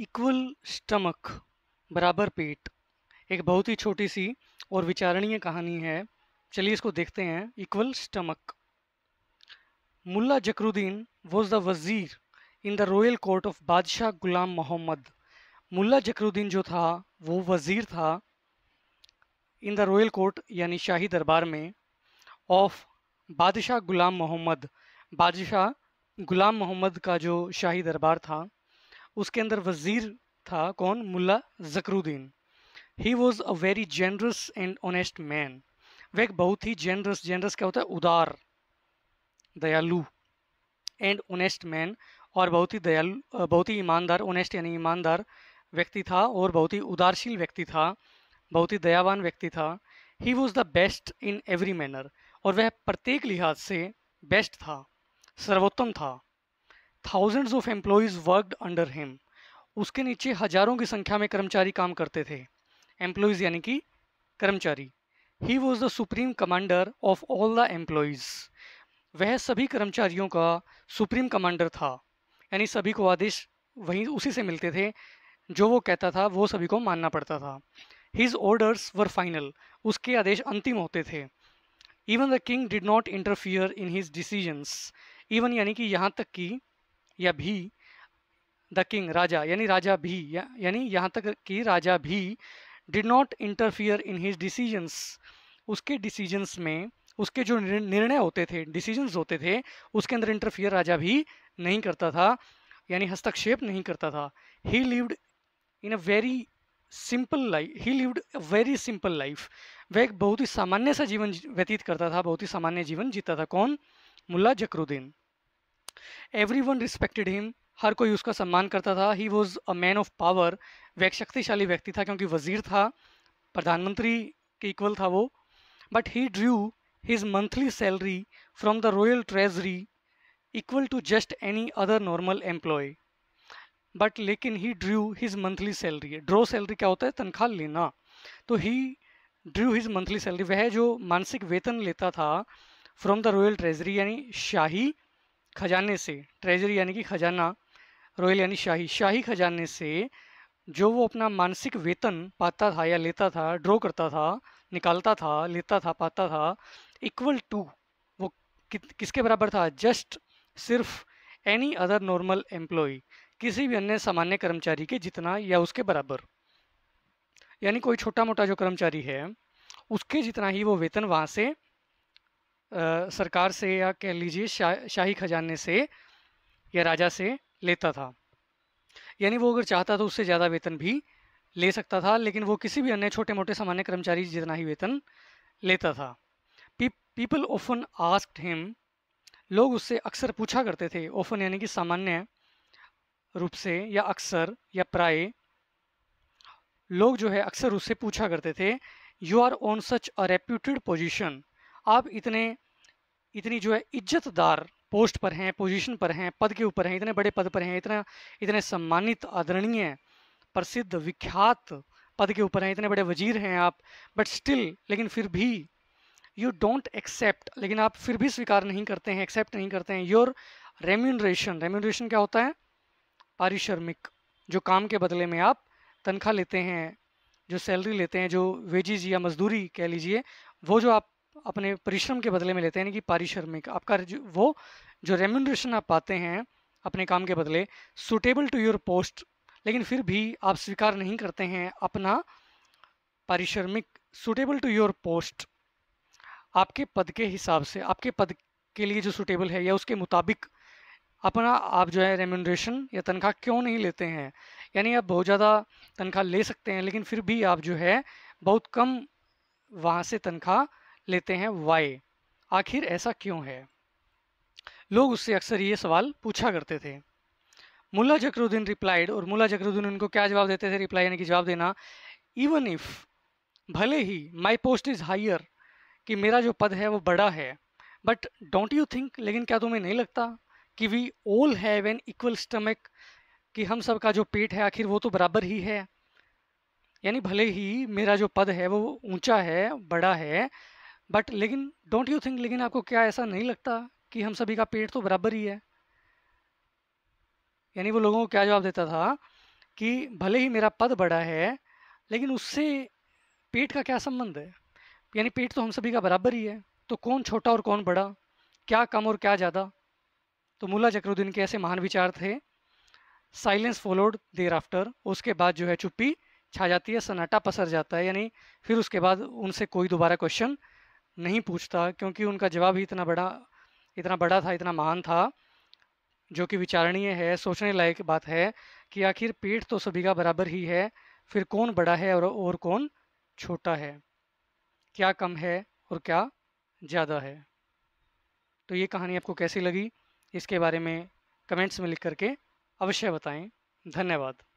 equal stomach बराबर पेट एक बहुत ही छोटी सी और विचारणीय कहानी है चलिए इसको देखते हैं इक्वल स्टमक Mulla Zakaruddin was the wazir in the royal court of Badshah Ghulam Mohammad मुल्ला जकरुद्दीन जो था वो वज़ीर था इन द रॉयल कोर्ट यानी शाही दरबार में ऑफ बादशाह गुलाम मोहम्मद बादशाह गुलाम मोहम्मद का जो शाही दरबार था उसके अंदर वज़ीर था कौन Mulla Zakaruddin he was a very generous and honest man वह एक बहुत ही जेनरस जेनरस क्या होता है उदार दयालु एंड ऑनेस्ट मैन और बहुत ही दयालु बहुत ही ईमानदार ऑनेस्ट यानी ईमानदार व्यक्ति था और बहुत ही उदारशील व्यक्ति था बहुत ही दयावान व्यक्ति था ही was the best in every manner और वह प्रत्येक लिहाज से बेस्ट था सर्वोत्तम था thousands of employees worked under him उसके नीचे हजारों की संख्या में कर्मचारी काम करते थे एम्प्लॉयज़ यानी कि कर्मचारी he was the supreme commander of all the employees वह सभी कर्मचारियों का सुप्रीम कमांडर था यानी सभी को आदेश वहीं उसी से मिलते थे जो वो कहता था वो सभी को मानना पड़ता था हिज ऑर्डर्स वर फाइनल उसके आदेश अंतिम होते थे even the king did not interfere in his decisions even यानी कि यहाँ तक कि या भी द किंग राजा यानी राजा भी या, यानी यहाँ तक कि राजा भी did not interfere in his decisions उसके डिसीजंस में उसके जो निर्णय होते थे डिसीजंस होते थे उसके अंदर इंटरफियर राजा भी नहीं करता था यानी हस्तक्षेप नहीं करता था ही lived in a very simple life ही lived a very simple life वह एक बहुत ही सामान्य सा जीवन व्यतीत करता था बहुत ही सामान्य जीवन जीता था कौन Mulla Zakaruddin everyone respected him हर कोई उसका सम्मान करता था ही was a man of power वह एक शक्तिशाली व्यक्ति था क्योंकि वजीर था प्रधानमंत्री के इक्वल था वो but he drew his monthly salary from the royal treasury equal to just any other normal employ but लेकिन he drew his monthly salary draw salary क्या होता है तनख्वाह लेना तो he drew his monthly salary वह जो मानसिक वेतन लेता था फ्रॉम द रॉयल ट्रेजरी यानी शाही खजाने से ट्रेजरी यानी कि खजाना रॉयल यानी शाही शाही खजाने से जो वो अपना मानसिक वेतन पाता था या लेता था ड्रॉ करता था निकालता था लेता था पाता था इक्वल टू वो कि, किसके बराबर था जस्ट सिर्फ एनी अदर नॉर्मल एम्प्लॉय किसी भी अन्य सामान्य कर्मचारी के जितना या उसके बराबर यानी कोई छोटा मोटा जो कर्मचारी है उसके जितना ही वो वेतन वहाँ से सरकार से या कह लीजिए शा, शाही खजाने से या राजा से लेता था यानी वो अगर चाहता तो उससे ज़्यादा वेतन भी ले सकता था लेकिन वो किसी भी अन्य छोटे मोटे सामान्य कर्मचारी जितना ही वेतन लेता था पीपल ओफन आस्क्ड हिम लोग उससे अक्सर पूछा करते थे ओफन यानी कि सामान्य रूप से या अक्सर या प्राय लोग जो है अक्सर उससे पूछा करते थे you are on such a reputed position आप इतने इतनी जो है इज्जतदार पोस्ट पर हैं पोजीशन पर हैं पद के ऊपर हैं इतने बड़े पद पर हैं इतना इतने सम्मानित आदरणीय प्रसिद्ध विख्यात पद के ऊपर हैं इतने बड़े वजीर हैं आप बट स्टिल लेकिन फिर भी यू डोंट एक्सेप्ट लेकिन आप फिर भी स्वीकार नहीं करते हैं एक्सेप्ट नहीं करते हैं योर रेम्यूनरेशन रेम्यूनरेशन क्या होता है पारिश्रमिक जो काम के बदले में आप तनख्वाह लेते हैं जो सैलरी लेते हैं जो वेजिज या मजदूरी कह लीजिए वो जो आप अपने परिश्रम के बदले में लेते हैं यानी कि पारिश्रमिक आपका जो, वो जो रेम्यूनरेशन आप पाते हैं अपने काम के बदले सुटेबल टू योर पोस्ट लेकिन फिर भी आप स्वीकार नहीं करते हैं अपना पारिश्रमिक सुटेबल टू योर पोस्ट आपके पद के हिसाब से आपके पद के लिए जो सुटेबल है या उसके मुताबिक अपना आप जो है रेम्यूनरेशन या तनख्वाह क्यों नहीं लेते हैं यानी आप बहुत ज़्यादा तनख्वाह ले सकते हैं लेकिन फिर भी आप जो है बहुत कम वहाँ से तनख्वाह लेते हैं वाई आखिर ऐसा क्यों है लोग उससे अक्सर ये सवाल पूछा करते थे मुला जकरुद्दीन रिप्लाइड और मुला जकरुद्दीन उनको क्या जवाब देते थे रिप्लाई यानी कि जवाब देना इवन इफ़ भले ही माई पोस्ट इज़ हायर कि मेरा जो पद है वो बड़ा है बट डोंट यू थिंक लेकिन क्या तुम्हें नहीं लगता कि we all have an equal stomach कि हम सब का जो पेट है आखिर वो तो बराबर ही है यानी भले ही मेरा जो पद है वो ऊंचा है बड़ा है बट लेकिन डोंट यू थिंक लेकिन आपको क्या ऐसा नहीं लगता कि हम सभी का पेट तो बराबर ही है यानी वो लोगों को क्या जवाब देता था कि भले ही मेरा पद बड़ा है लेकिन उससे पेट का क्या संबंध है यानी पेट तो हम सभी का बराबर ही है तो कौन छोटा और कौन बड़ा क्या कम और क्या ज़्यादा तो मुला चक्रुद्दीन के ऐसे महान विचार थे साइलेंस फॉलोड देर आफ्टर उसके बाद जो है चुप्पी छा जाती है सन्नाटा पसर जाता है यानी फिर उसके बाद उनसे कोई दोबारा क्वेश्चन नहीं पूछता क्योंकि उनका जवाब ही इतना बड़ा इतना बड़ा था इतना महान था जो कि विचारणीय है सोचने लायक बात है कि आखिर पेट तो सभी का बराबर ही है फिर कौन बड़ा है और और कौन छोटा है क्या कम है और क्या ज़्यादा है तो ये कहानी आपको कैसी लगी इसके बारे में कमेंट्स में लिख करके अवश्य बताएं धन्यवाद